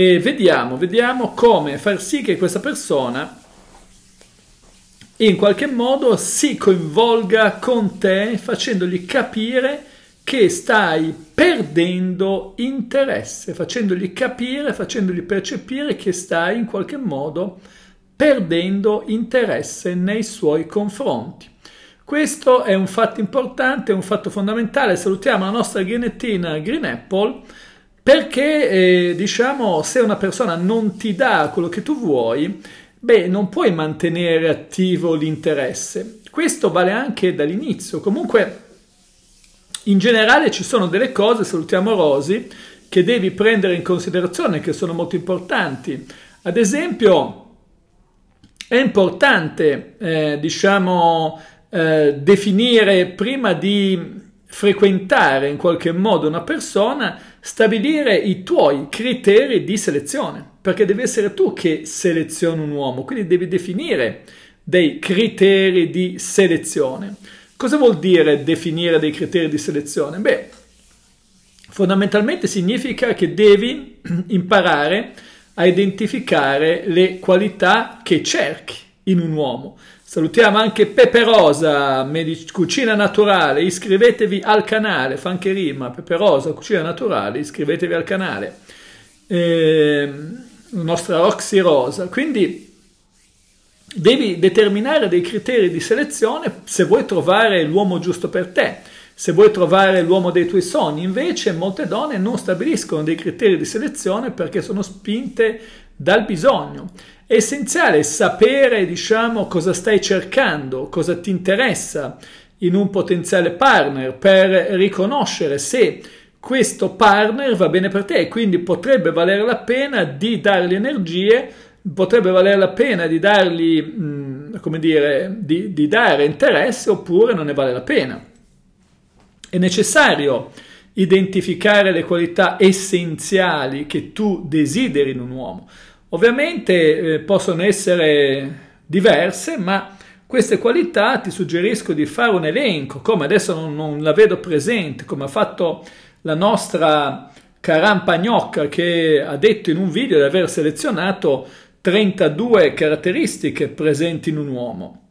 E vediamo, vediamo come far sì che questa persona in qualche modo si coinvolga con te facendogli capire che stai perdendo interesse, facendogli capire, facendogli percepire che stai in qualche modo perdendo interesse nei suoi confronti. Questo è un fatto importante, un fatto fondamentale. Salutiamo la nostra ghienettina Green Apple perché, eh, diciamo, se una persona non ti dà quello che tu vuoi, beh, non puoi mantenere attivo l'interesse. Questo vale anche dall'inizio. Comunque, in generale ci sono delle cose, salutiamo Rosi, che devi prendere in considerazione, che sono molto importanti. Ad esempio, è importante, eh, diciamo, eh, definire prima di frequentare in qualche modo una persona stabilire i tuoi criteri di selezione, perché devi essere tu che selezioni un uomo, quindi devi definire dei criteri di selezione. Cosa vuol dire definire dei criteri di selezione? Beh, fondamentalmente significa che devi imparare a identificare le qualità che cerchi in un uomo, Salutiamo anche Pepe Rosa, medic- cucina naturale, iscrivetevi al canale, fa anche rima, Pepe Rosa, cucina naturale, iscrivetevi al canale. Eh, nostra Roxy Rosa, quindi devi determinare dei criteri di selezione se vuoi trovare l'uomo giusto per te, se vuoi trovare l'uomo dei tuoi sogni, invece molte donne non stabiliscono dei criteri di selezione perché sono spinte dal bisogno è essenziale sapere, diciamo, cosa stai cercando, cosa ti interessa in un potenziale partner per riconoscere se questo partner va bene per te e quindi potrebbe valere la pena di dargli energie, potrebbe valere la pena di dargli, mh, mm, come dire, di, di dare interesse oppure non ne vale la pena. È necessario identificare le qualità essenziali che tu desideri in un uomo. Ovviamente eh, possono essere diverse, ma queste qualità ti suggerisco di fare un elenco, come adesso non, non la vedo presente, come ha fatto la nostra Caran Pagnocca che ha detto in un video di aver selezionato 32 caratteristiche presenti in un uomo.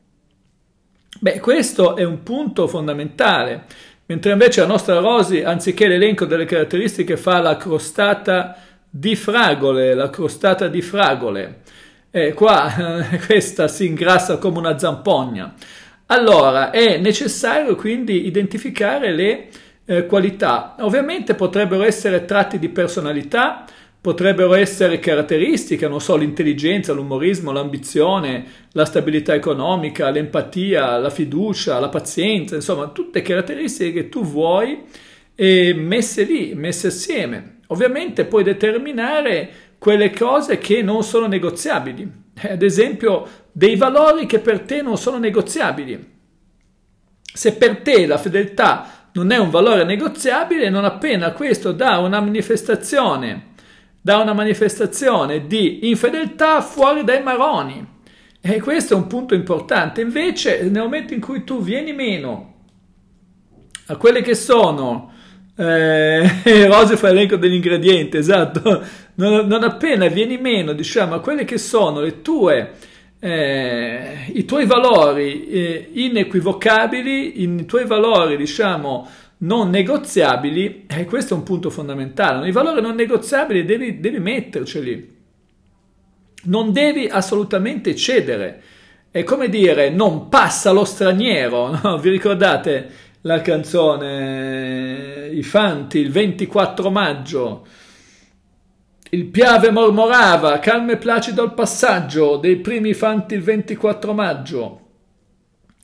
Beh, questo è un punto fondamentale, mentre invece la nostra Rosi, anziché l'elenco delle caratteristiche, fa la crostata di fragole, la crostata di fragole. E qua questa si ingrassa come una zampogna. Allora, è necessario quindi identificare le eh, qualità. Ovviamente potrebbero essere tratti di personalità, potrebbero essere caratteristiche, non so, l'intelligenza, l'umorismo, l'ambizione, la stabilità economica, l'empatia, la fiducia, la pazienza, insomma, tutte caratteristiche che tu vuoi eh, messe lì, messe assieme. Ovviamente puoi determinare quelle cose che non sono negoziabili, eh, ad esempio dei valori che per te non sono negoziabili. Se per te la fedeltà non è un valore negoziabile, non appena questo dà una manifestazione, dà una manifestazione di infedeltà fuori dai maroni. E questo è un punto importante. Invece, nel momento in cui tu vieni meno a quelle che sono eh, Rose fa elenco degli ingredienti, esatto. Non, non, appena vieni meno, diciamo, a quelli che sono le tue, eh, i tuoi valori eh, inequivocabili, i tuoi valori, diciamo, non negoziabili, e eh, questo è un punto fondamentale. I valori non negoziabili devi, devi metterceli. Non devi assolutamente cedere. È come dire, non passa lo straniero, no? Vi ricordate la canzone i fanti il 24 maggio. Il piave mormorava, calmo e placido il passaggio dei primi fanti il 24 maggio.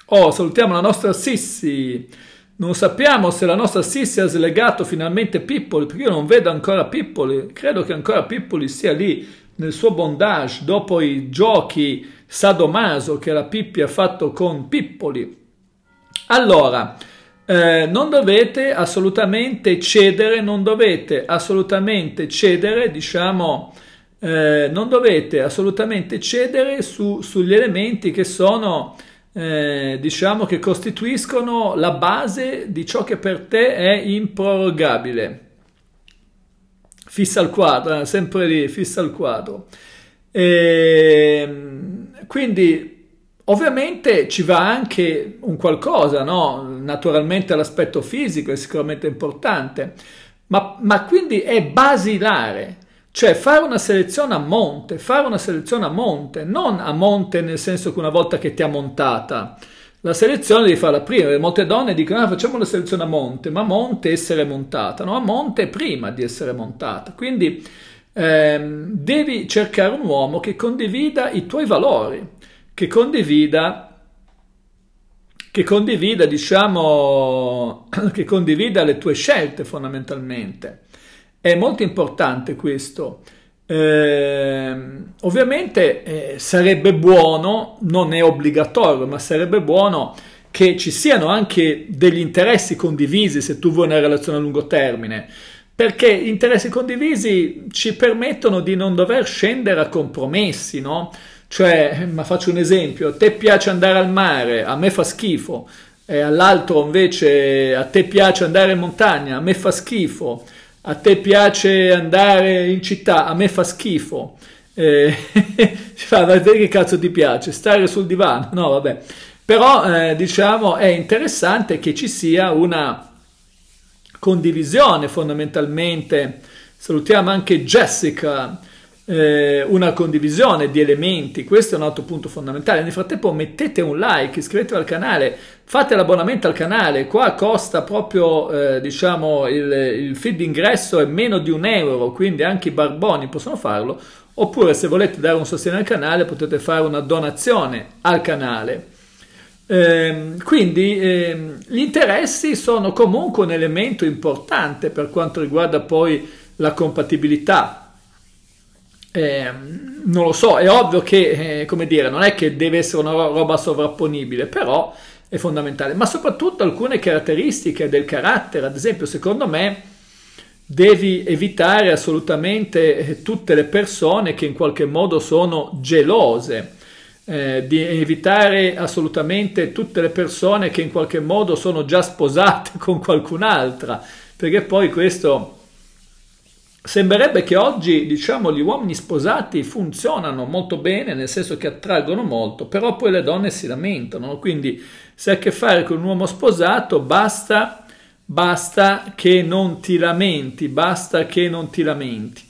Oh, salutiamo la nostra Sissi. Non sappiamo se la nostra Sissi ha slegato finalmente Pippoli, perché io non vedo ancora Pippoli. Credo che ancora Pippoli sia lì nel suo bondage dopo i giochi sadomaso che la Pippi ha fatto con Pippoli. Allora, eh, non dovete assolutamente cedere, non dovete assolutamente cedere, diciamo, eh, non dovete assolutamente cedere su, sugli elementi che sono, eh, diciamo, che costituiscono la base di ciò che per te è improrogabile. Fissa al quadro, eh, sempre lì, fissa al quadro. E, ehm, quindi Ovviamente ci va anche un qualcosa, no? naturalmente l'aspetto fisico è sicuramente importante, ma, ma quindi è basilare, cioè fare una selezione a monte, fare una selezione a monte, non a monte nel senso che una volta che ti ha montata, la selezione devi farla prima, molte donne dicono ah, facciamo la selezione a monte, ma a monte essere montata, no? a monte prima di essere montata, quindi ehm, devi cercare un uomo che condivida i tuoi valori che condivida, che condivida, diciamo, che condivida le tue scelte fondamentalmente. È molto importante questo. Eh, ovviamente eh, sarebbe buono, non è obbligatorio, ma sarebbe buono che ci siano anche degli interessi condivisi se tu vuoi una relazione a lungo termine, perché interessi condivisi ci permettono di non dover scendere a compromessi, no? Cioè, eh, ma faccio un esempio, a te piace andare al mare, a me fa schifo, e eh, all'altro invece a te piace andare in montagna, a me fa schifo, a te piace andare in città, a me fa schifo. Eh, a te che cazzo ti piace? Stare sul divano? No, vabbè. Però eh, diciamo è interessante che ci sia una condivisione fondamentalmente. Salutiamo anche Jessica eh, una condivisione di elementi, questo è un altro punto fondamentale. Nel frattempo mettete un like, iscrivetevi al canale, fate l'abbonamento al canale, qua costa proprio eh, diciamo il, il feed d'ingresso è meno di un euro, quindi anche i barboni possono farlo, oppure se volete dare un sostegno al canale potete fare una donazione al canale. Eh, quindi eh, gli interessi sono comunque un elemento importante per quanto riguarda poi la compatibilità eh, non lo so, è ovvio che, eh, come dire, non è che deve essere una roba sovrapponibile, però è fondamentale, ma soprattutto alcune caratteristiche del carattere, ad esempio, secondo me devi evitare assolutamente eh, tutte le persone che in qualche modo sono gelose. Eh, di evitare assolutamente tutte le persone che in qualche modo sono già sposate con qualcun'altra, perché poi questo Sembrerebbe che oggi, diciamo, gli uomini sposati funzionano molto bene, nel senso che attraggono molto, però poi le donne si lamentano, quindi se hai a che fare con un uomo sposato, basta, basta che non ti lamenti, basta che non ti lamenti.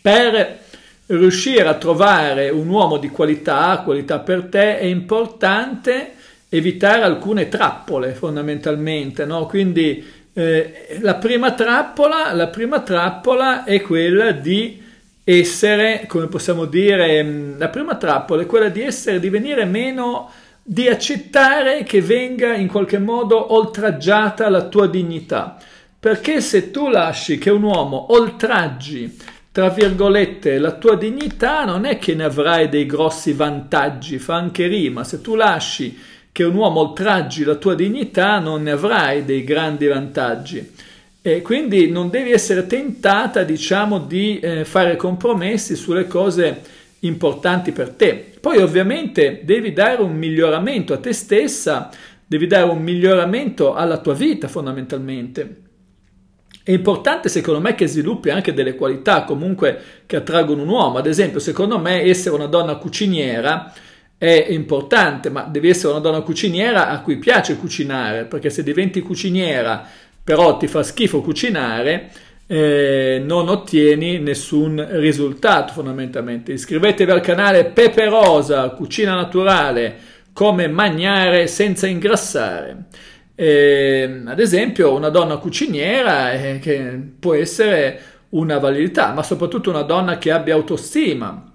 Per riuscire a trovare un uomo di qualità, qualità per te, è importante evitare alcune trappole fondamentalmente, no? Quindi eh, la, prima trappola, la prima trappola è quella di essere, come possiamo dire, mm, la prima trappola è quella di essere, di venire meno, di accettare che venga in qualche modo oltraggiata la tua dignità. Perché se tu lasci che un uomo oltraggi, tra virgolette, la tua dignità, non è che ne avrai dei grossi vantaggi, fa anche rima, se tu lasci che un uomo oltraggi la tua dignità non ne avrai dei grandi vantaggi. E quindi non devi essere tentata, diciamo, di eh, fare compromessi sulle cose importanti per te. Poi ovviamente devi dare un miglioramento a te stessa, devi dare un miglioramento alla tua vita fondamentalmente. È importante secondo me che sviluppi anche delle qualità comunque che attraggono un uomo, ad esempio secondo me essere una donna cuciniera è importante, ma devi essere una donna cuciniera a cui piace cucinare, perché se diventi cuciniera però ti fa schifo cucinare, eh, non ottieni nessun risultato fondamentalmente. Iscrivetevi al canale Pepe Rosa, cucina naturale, come mangiare senza ingrassare. Eh, ad esempio una donna cuciniera eh, che può essere una validità, ma soprattutto una donna che abbia autostima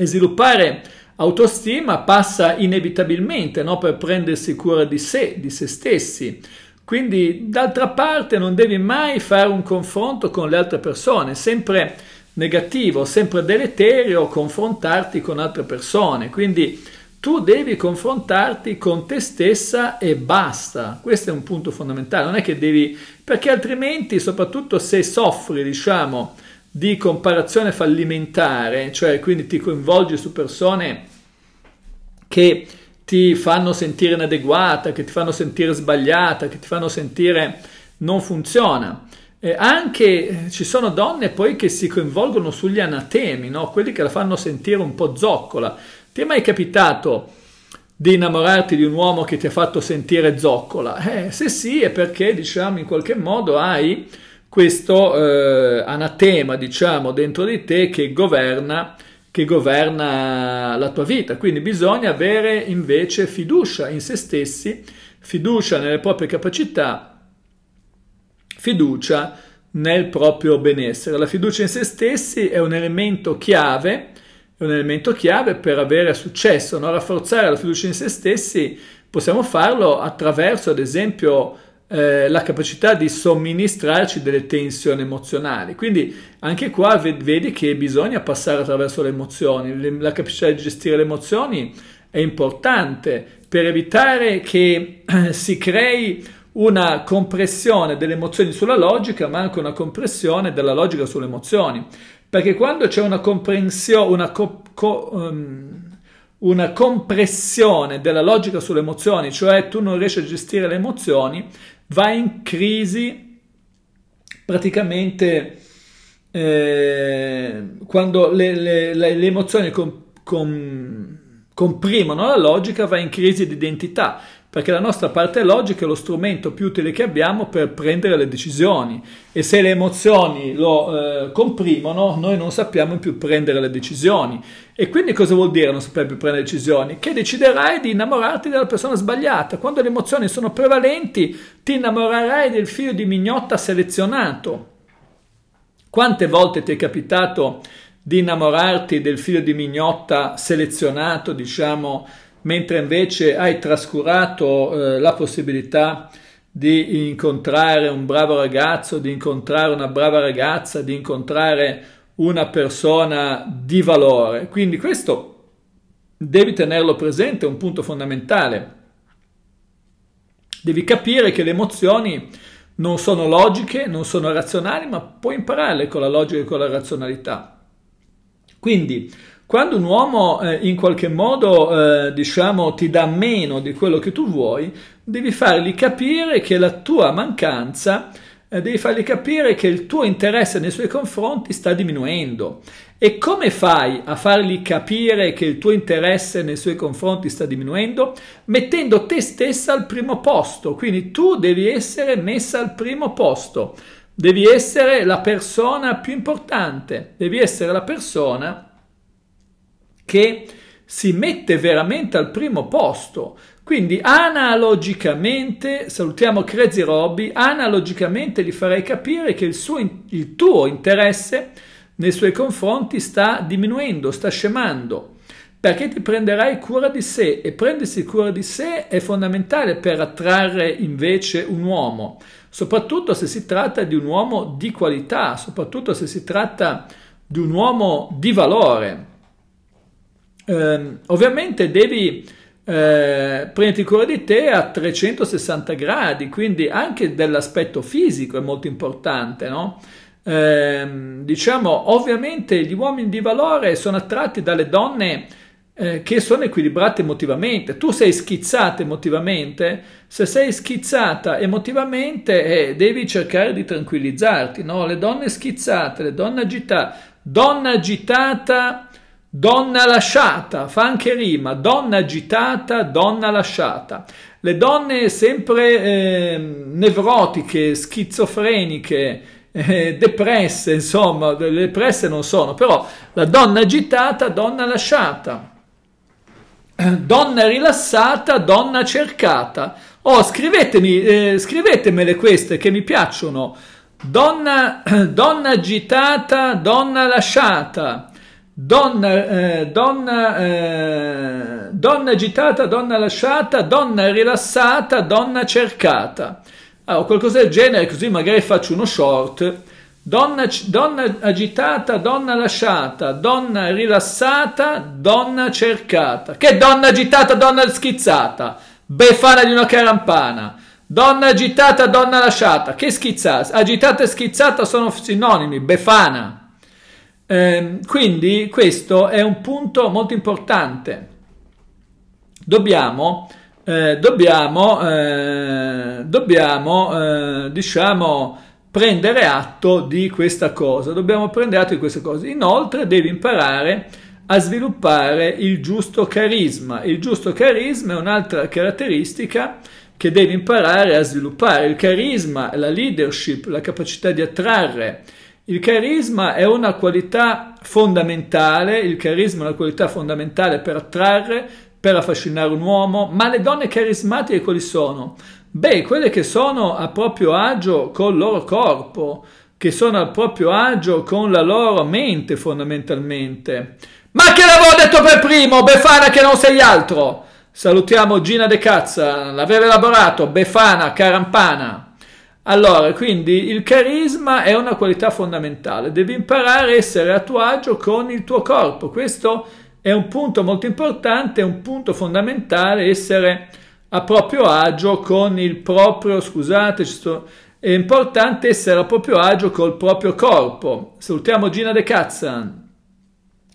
e sviluppare Autostima passa inevitabilmente no? per prendersi cura di sé, di se stessi. Quindi d'altra parte non devi mai fare un confronto con le altre persone, sempre negativo, sempre deleterio confrontarti con altre persone. Quindi tu devi confrontarti con te stessa e basta. Questo è un punto fondamentale, non è che devi perché altrimenti, soprattutto se soffri, diciamo, di comparazione fallimentare, cioè quindi ti coinvolgi su persone che ti fanno sentire inadeguata, che ti fanno sentire sbagliata, che ti fanno sentire non funziona. E anche eh, ci sono donne poi che si coinvolgono sugli anatemi, no? quelli che la fanno sentire un po' zoccola. Ti è mai capitato di innamorarti di un uomo che ti ha fatto sentire zoccola? Eh, se sì, è perché diciamo in qualche modo hai questo eh, anatema, diciamo, dentro di te che governa, che governa la tua vita. Quindi bisogna avere invece fiducia in se stessi, fiducia nelle proprie capacità, fiducia nel proprio benessere. La fiducia in se stessi è un elemento chiave, è un elemento chiave per avere successo. No? Rafforzare la fiducia in se stessi possiamo farlo attraverso, ad esempio, eh, la capacità di somministrarci delle tensioni emozionali. Quindi anche qua vedi che bisogna passare attraverso le emozioni, la capacità di gestire le emozioni è importante per evitare che si crei una compressione delle emozioni sulla logica, ma anche una compressione della logica sulle emozioni. Perché quando c'è una, una, co co um, una compressione della logica sulle emozioni, cioè tu non riesci a gestire le emozioni, va in crisi praticamente eh, quando le, le, le, le emozioni com, com, comprimono la logica, va in crisi di identità, perché la nostra parte logica è lo strumento più utile che abbiamo per prendere le decisioni e se le emozioni lo eh, comprimono noi non sappiamo più prendere le decisioni e quindi cosa vuol dire non sapere più prendere decisioni? Che deciderai di innamorarti della persona sbagliata, quando le emozioni sono prevalenti ti innamorerai del figlio di mignotta selezionato. Quante volte ti è capitato di innamorarti del figlio di mignotta selezionato, diciamo, mentre invece hai trascurato eh, la possibilità di incontrare un bravo ragazzo, di incontrare una brava ragazza, di incontrare una persona di valore. Quindi questo devi tenerlo presente, è un punto fondamentale. Devi capire che le emozioni non sono logiche, non sono razionali, ma puoi impararle con la logica e con la razionalità. Quindi quando un uomo eh, in qualche modo eh, diciamo, ti dà meno di quello che tu vuoi, devi fargli capire che la tua mancanza, eh, devi fargli capire che il tuo interesse nei suoi confronti sta diminuendo. E come fai a fargli capire che il tuo interesse nei suoi confronti sta diminuendo? Mettendo te stessa al primo posto, quindi tu devi essere messa al primo posto devi essere la persona più importante, devi essere la persona che si mette veramente al primo posto. Quindi analogicamente, salutiamo Crazy Robby, analogicamente gli farei capire che il, suo, il tuo interesse nei suoi confronti sta diminuendo, sta scemando, perché ti prenderai cura di sé e prendersi cura di sé è fondamentale per attrarre invece un uomo, soprattutto se si tratta di un uomo di qualità, soprattutto se si tratta di un uomo di valore. Eh, ovviamente devi eh, prenderti cura di te a 360 gradi, quindi anche dell'aspetto fisico è molto importante, no? Eh, diciamo, ovviamente gli uomini di valore sono attratti dalle donne eh, che sono equilibrate emotivamente. Tu sei schizzata emotivamente, se sei schizzata emotivamente eh, devi cercare di tranquillizzarti, no? Le donne schizzate, le donne agitate, donna agitata Donna lasciata, fa anche rima, donna agitata, donna lasciata. Le donne sempre eh, nevrotiche, schizofreniche, eh, depresse, insomma, depresse non sono, però la donna agitata, donna lasciata. Donna rilassata, donna cercata. Oh, scrivetemi, eh, scrivetemele queste che mi piacciono. Donna, donna agitata, donna lasciata donna, eh, donna, eh, donna agitata, donna lasciata, donna rilassata, donna cercata. Allora, ah, qualcosa del genere, così magari faccio uno short. Donna, donna agitata, donna lasciata, donna rilassata, donna cercata. Che donna agitata, donna schizzata, befana di una carampana. Donna agitata, donna lasciata, che schizzata, agitata e schizzata sono sinonimi, befana. Ehm, quindi questo è un punto molto importante. Dobbiamo, eh, dobbiamo, eh, dobbiamo eh, diciamo, prendere atto di questa cosa. Dobbiamo prendere atto di questa cosa. Inoltre devi imparare a sviluppare il giusto carisma. Il giusto carisma è un'altra caratteristica che devi imparare a sviluppare. Il carisma, la leadership, la capacità di attrarre, il carisma è una qualità fondamentale, il carisma è una qualità fondamentale per attrarre, per affascinare un uomo, ma le donne carismatiche quali sono? Beh, quelle che sono a proprio agio col loro corpo, che sono a proprio agio con la loro mente fondamentalmente. Ma che l'avevo detto per primo, Befana che non sei altro! Salutiamo Gina De Cazza, l'aveva elaborato, Befana, Carampana. Allora, quindi il carisma è una qualità fondamentale, devi imparare a essere a tuo agio con il tuo corpo, questo è un punto molto importante, è un punto fondamentale essere a proprio agio con il proprio, scusate, sto, è importante essere a proprio agio col proprio corpo. Salutiamo Gina De Cazzan.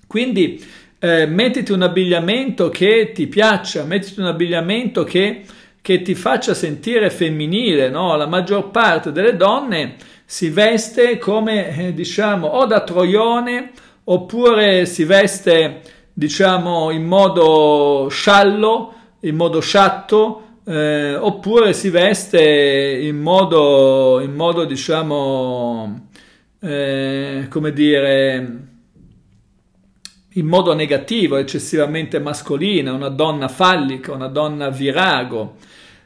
Quindi eh, mettiti un abbigliamento che ti piaccia, mettiti un abbigliamento che che ti faccia sentire femminile, no? La maggior parte delle donne si veste come, eh, diciamo, o da troione oppure si veste, diciamo, in modo sciallo, in modo sciatto, eh, oppure si veste in modo, in modo diciamo, eh, come dire, in modo negativo, eccessivamente mascolina, una donna fallica, una donna virago.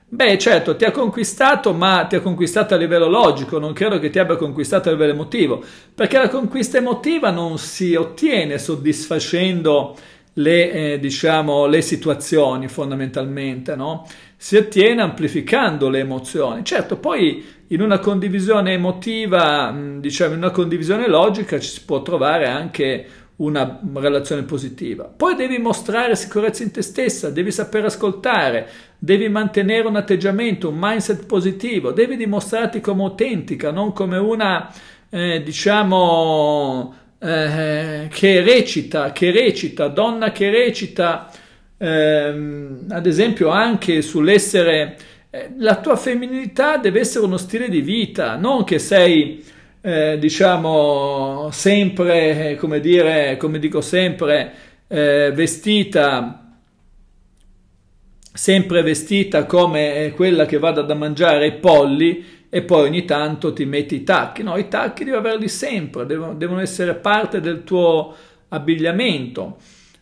Beh, certo, ti ha conquistato, ma ti ha conquistato a livello logico, non credo che ti abbia conquistato a livello emotivo, perché la conquista emotiva non si ottiene soddisfacendo le, eh, diciamo, le situazioni fondamentalmente, no? Si ottiene amplificando le emozioni. Certo, poi in una condivisione emotiva, diciamo, in una condivisione logica ci si può trovare anche una relazione positiva. Poi devi mostrare sicurezza in te stessa, devi saper ascoltare, devi mantenere un atteggiamento, un mindset positivo, devi dimostrarti come autentica, non come una, eh, diciamo, eh, che recita, che recita, donna che recita, ehm, ad esempio anche sull'essere, eh, la tua femminilità deve essere uno stile di vita, non che sei eh, diciamo sempre, come dire, come dico sempre, eh, vestita sempre vestita come eh, quella che vada da mangiare i polli e poi ogni tanto ti metti i tacchi. No, i tacchi devi averli sempre, devono, devono essere parte del tuo abbigliamento.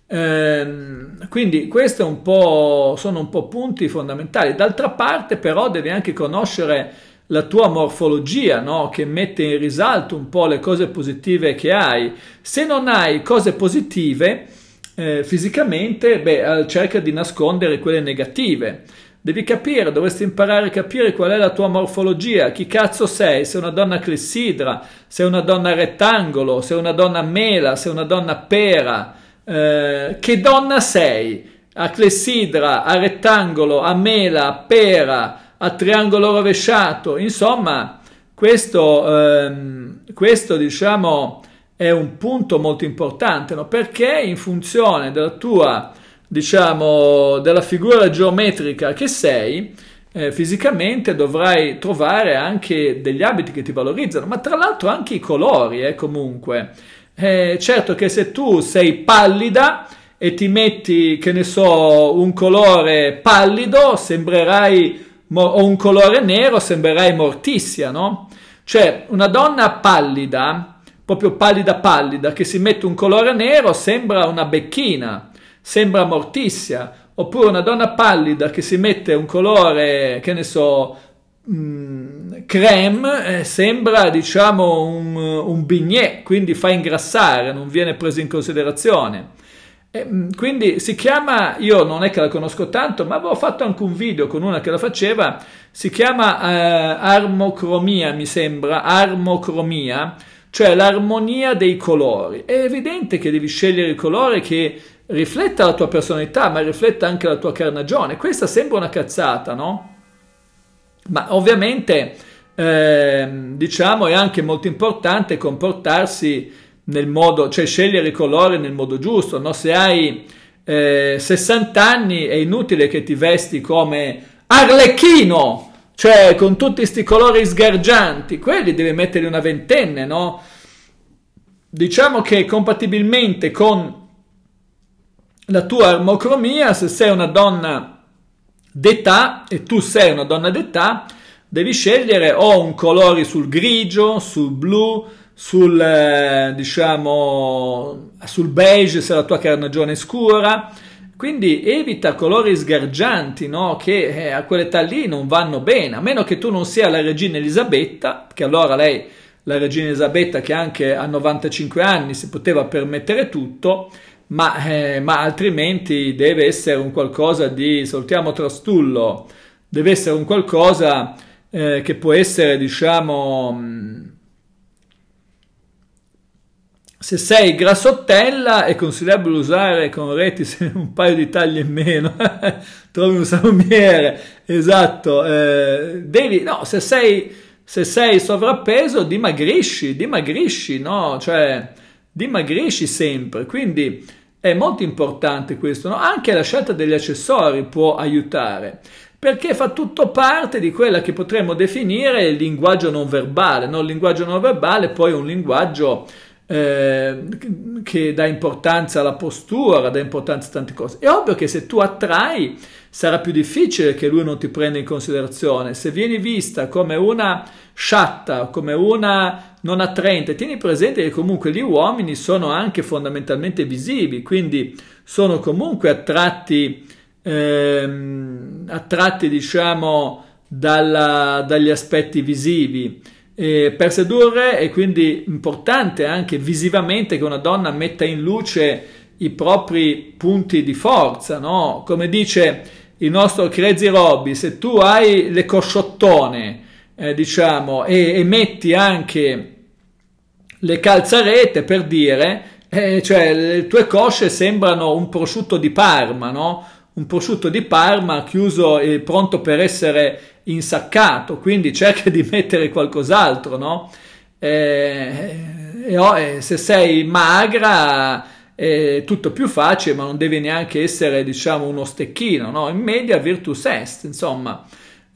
Ehm, quindi questi un po', sono un po' punti fondamentali. D'altra parte però devi anche conoscere la tua morfologia, no? che mette in risalto un po' le cose positive che hai. Se non hai cose positive eh, fisicamente, beh, eh, cerca di nascondere quelle negative. Devi capire, dovresti imparare a capire qual è la tua morfologia, chi cazzo sei, se una donna clessidra, se una donna rettangolo, se una donna mela, se una donna pera, eh, che donna sei? A clessidra, a rettangolo, a mela, a pera, a triangolo rovesciato, insomma questo, ehm, questo diciamo è un punto molto importante no? perché in funzione della tua diciamo della figura geometrica che sei eh, fisicamente dovrai trovare anche degli abiti che ti valorizzano ma tra l'altro anche i colori eh, comunque eh, certo che se tu sei pallida e ti metti che ne so un colore pallido sembrerai ho un colore nero, sembrerai mortizia, no? Cioè, una donna pallida, proprio pallida pallida, che si mette un colore nero, sembra una becchina, sembra mortizia. Oppure una donna pallida che si mette un colore, che ne so, mh, mm, creme, eh, sembra, diciamo, un, un bignè, quindi fa ingrassare, non viene preso in considerazione. Eh, mm, quindi si chiama, io non è che la conosco tanto, ma avevo fatto anche un video con una che la faceva, si chiama eh, armocromia, mi sembra, armocromia, cioè l'armonia dei colori. È evidente che devi scegliere il colore che rifletta la tua personalità, ma rifletta anche la tua carnagione. Questa sembra una cazzata, no? Ma ovviamente, eh, diciamo, è anche molto importante comportarsi nel modo, cioè scegliere i colori nel modo giusto, no? se hai eh, 60 anni è inutile che ti vesti come Arlecchino, cioè con tutti questi colori sgargianti, quelli devi mettere una ventenne, no? Diciamo che compatibilmente con la tua armocromia, se sei una donna d'età e tu sei una donna d'età, devi scegliere o un colore sul grigio, sul blu, sul, eh, diciamo, sul beige se la tua carnagione è scura. Quindi evita colori sgargianti no? che eh, a quell'età lì non vanno bene, a meno che tu non sia la regina Elisabetta, che allora lei, la regina Elisabetta che anche a 95 anni si poteva permettere tutto, ma, eh, ma altrimenti deve essere un qualcosa di, salutiamo Trastullo, deve essere un qualcosa eh, che può essere diciamo mm, se sei grassottella è consigliabile usare con reti un paio di taglie in meno, trovi un salumiere, esatto, eh, devi, no, se sei, se sei sovrappeso dimagrisci, dimagrisci, no, cioè dimagrisci sempre, quindi è molto importante questo, no? anche la scelta degli accessori può aiutare, perché fa tutto parte di quella che potremmo definire il linguaggio non verbale, no? il linguaggio non verbale poi è un linguaggio eh, che dà importanza alla postura, dà importanza a tante cose. È ovvio che se tu attrai sarà più difficile che lui non ti prenda in considerazione. Se vieni vista come una sciatta, come una non attraente, tieni presente che comunque gli uomini sono anche fondamentalmente visivi, quindi sono comunque attratti, ehm, attratti diciamo, dalla, dagli aspetti visivi eh, per sedurre è quindi importante anche visivamente che una donna metta in luce i propri punti di forza, no? Come dice il nostro Crazy Robby, se tu hai le cosciottone, eh, diciamo, e, e, metti anche le calzarete per dire, eh, cioè le tue cosce sembrano un prosciutto di Parma, no? Un prosciutto di Parma chiuso e pronto per essere insaccato, quindi cerca di mettere qualcos'altro, no? Eh, eh, e, e, eh, se sei magra è tutto più facile, ma non devi neanche essere, diciamo, uno stecchino, no? In media virtus est, insomma,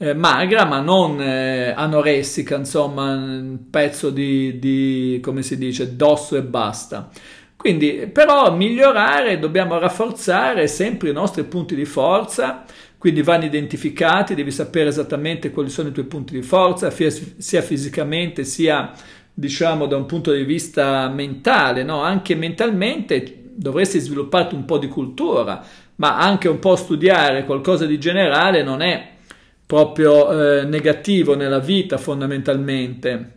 eh, magra ma non eh, anoressica, insomma, un pezzo di, di, come si dice, dosso e basta. Quindi, però, migliorare, dobbiamo rafforzare sempre i nostri punti di forza, quindi vanno identificati, devi sapere esattamente quali sono i tuoi punti di forza, sia fisicamente sia diciamo da un punto di vista mentale, no? anche mentalmente dovresti svilupparti un po' di cultura, ma anche un po' studiare qualcosa di generale non è proprio eh, negativo nella vita fondamentalmente.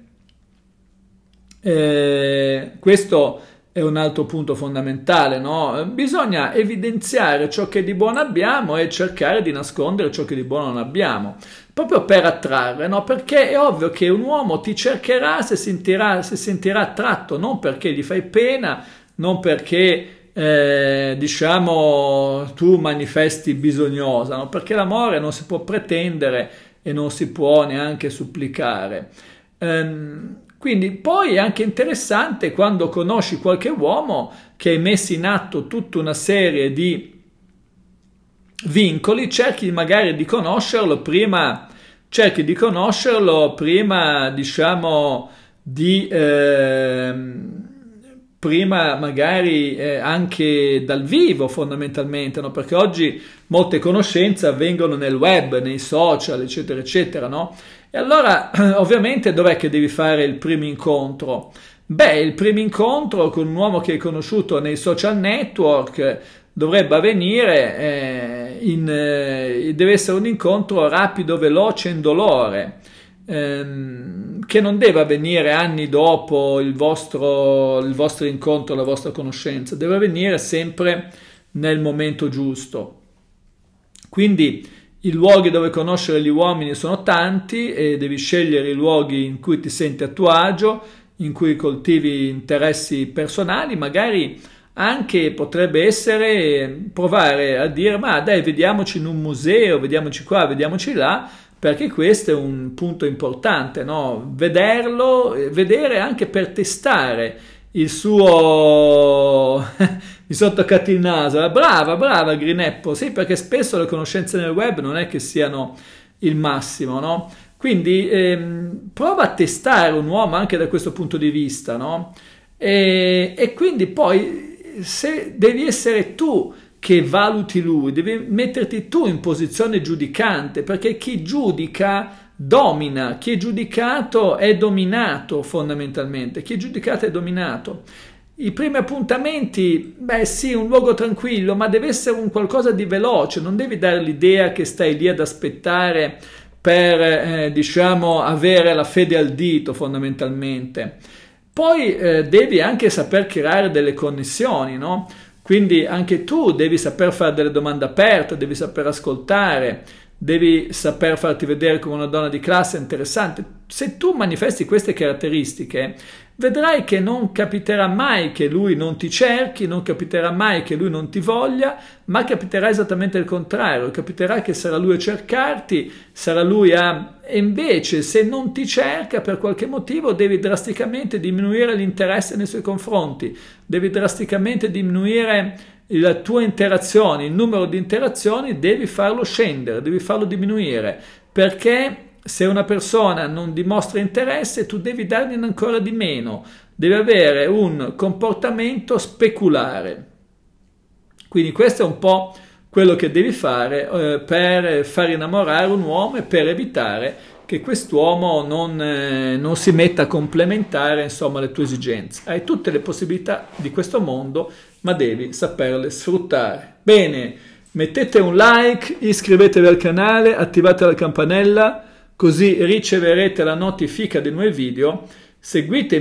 Eh, questo è un altro punto fondamentale, no? Bisogna evidenziare ciò che di buono abbiamo e cercare di nascondere ciò che di buono non abbiamo, proprio per attrarre, no? Perché è ovvio che un uomo ti cercherà se sentirà, se sentirà attratto, non perché gli fai pena, non perché eh, diciamo tu manifesti bisognosa, no? perché l'amore non si può pretendere e non si può neanche supplicare. Ehm, quindi poi è anche interessante quando conosci qualche uomo che è messo in atto tutta una serie di vincoli, cerchi magari di conoscerlo prima, cerchi di conoscerlo prima, diciamo, di... Ehm, prima magari eh, anche dal vivo fondamentalmente, no? perché oggi molte conoscenze avvengono nel web, nei social, eccetera, eccetera, no? E allora, ovviamente, dov'è che devi fare il primo incontro? Beh, il primo incontro con un uomo che hai conosciuto nei social network dovrebbe avvenire, eh, in, eh, deve essere un incontro rapido, veloce, e indolore, ehm, che non deve avvenire anni dopo il vostro, il vostro incontro, la vostra conoscenza, deve avvenire sempre nel momento giusto. Quindi i luoghi dove conoscere gli uomini sono tanti e devi scegliere i luoghi in cui ti senti a tuo agio, in cui coltivi interessi personali, magari anche potrebbe essere provare a dire ma dai vediamoci in un museo, vediamoci qua, vediamoci là, perché questo è un punto importante, no? vederlo, vedere anche per testare il suo... mi sono toccato il naso, brava, brava Grineppo, sì perché spesso le conoscenze nel web non è che siano il massimo, no? Quindi ehm, prova a testare un uomo anche da questo punto di vista, no? E, e quindi poi se devi essere tu che valuti lui, devi metterti tu in posizione giudicante, perché chi giudica domina, chi è giudicato è dominato fondamentalmente, chi è giudicato è dominato. I primi appuntamenti, beh sì, un luogo tranquillo, ma deve essere un qualcosa di veloce, non devi dare l'idea che stai lì ad aspettare per, eh, diciamo, avere la fede al dito fondamentalmente. Poi eh, devi anche saper creare delle connessioni, no? Quindi anche tu devi saper fare delle domande aperte, devi saper ascoltare, devi saper farti vedere come una donna di classe interessante. Se tu manifesti queste caratteristiche, vedrai che non capiterà mai che lui non ti cerchi, non capiterà mai che lui non ti voglia, ma capiterà esattamente il contrario, capiterà che sarà lui a cercarti, sarà lui a... E invece se non ti cerca per qualche motivo devi drasticamente diminuire l'interesse nei suoi confronti, devi drasticamente diminuire la tua interazione, il numero di interazioni, devi farlo scendere, devi farlo diminuire, perché se una persona non dimostra interesse, tu devi darne ancora di meno, devi avere un comportamento speculare. Quindi questo è un po' quello che devi fare eh, per far innamorare un uomo e per evitare che quest'uomo non, eh, non si metta a complementare insomma, le tue esigenze. Hai tutte le possibilità di questo mondo ma devi saperle sfruttare. Bene, mettete un like, iscrivetevi al canale, attivate la campanella, così riceverete la notifica dei nuovi video, seguitemi